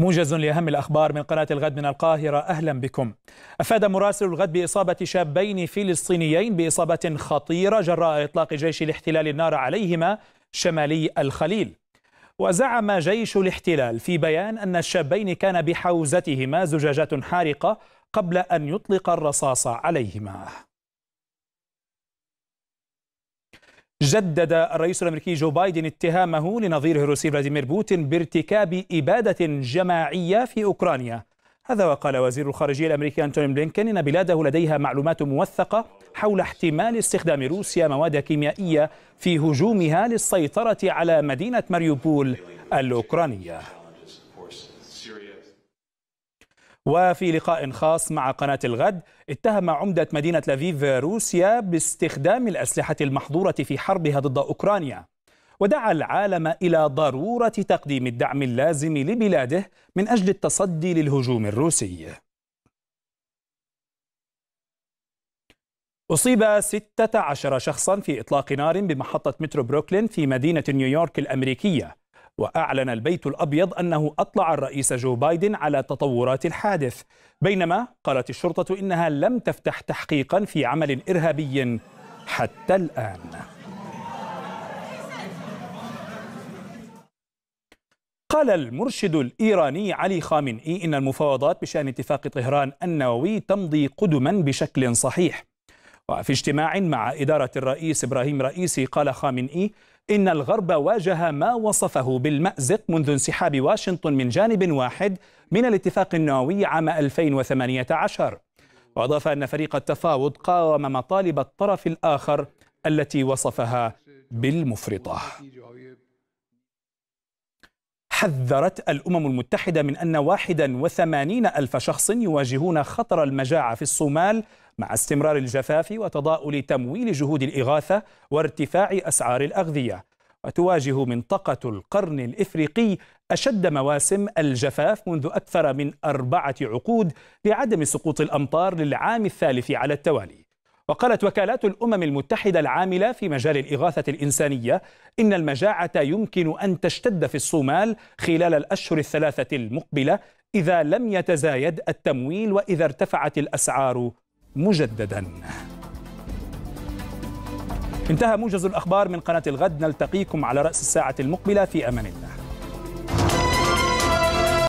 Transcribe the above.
موجز لأهم الأخبار من قناة الغد من القاهرة أهلا بكم أفاد مراسل الغد بإصابة شابين فلسطينيين بإصابة خطيرة جراء إطلاق جيش الاحتلال النار عليهما شمالي الخليل وزعم جيش الاحتلال في بيان أن الشابين كان بحوزتهما زجاجات حارقة قبل أن يطلق الرصاص عليهما جدد الرئيس الامريكي جو بايدن اتهامه لنظيره الروسي فلاديمير بوتين بارتكاب اباده جماعيه في اوكرانيا. هذا وقال وزير الخارجيه الامريكي انتوني بلينكن ان بلاده لديها معلومات موثقه حول احتمال استخدام روسيا مواد كيميائيه في هجومها للسيطره على مدينه ماريوبول الاوكرانيه. وفي لقاء خاص مع قناة الغد اتهم عمدة مدينة لافيف روسيا باستخدام الأسلحة المحظورة في حربها ضد أوكرانيا ودعا العالم إلى ضرورة تقديم الدعم اللازم لبلاده من أجل التصدي للهجوم الروسي أصيب 16 شخصا في إطلاق نار بمحطة مترو بروكلين في مدينة نيويورك الأمريكية وأعلن البيت الأبيض أنه أطلع الرئيس جو بايدن على تطورات الحادث بينما قالت الشرطة إنها لم تفتح تحقيقا في عمل إرهابي حتى الآن قال المرشد الإيراني علي خامنئي إن المفاوضات بشأن اتفاق طهران النووي تمضي قدما بشكل صحيح وفي اجتماع مع إدارة الرئيس إبراهيم رئيسي قال خامنئي إن الغرب واجه ما وصفه بالمأزق منذ انسحاب واشنطن من جانب واحد من الاتفاق النووي عام 2018 وأضاف أن فريق التفاوض قاوم مطالب الطرف الآخر التي وصفها بالمفرطة حذرت الأمم المتحدة من أن 81 ألف شخص يواجهون خطر المجاعة في الصومال مع استمرار الجفاف وتضاؤل تمويل جهود الإغاثة وارتفاع أسعار الأغذية وتواجه منطقة القرن الإفريقي أشد مواسم الجفاف منذ أكثر من أربعة عقود لعدم سقوط الأمطار للعام الثالث على التوالي وقالت وكالات الأمم المتحدة العاملة في مجال الإغاثة الإنسانية إن المجاعة يمكن أن تشتد في الصومال خلال الأشهر الثلاثة المقبلة إذا لم يتزايد التمويل وإذا ارتفعت الأسعار مجددا انتهى موجز الأخبار من قناة الغد نلتقيكم على رأس الساعة المقبلة في أمان الله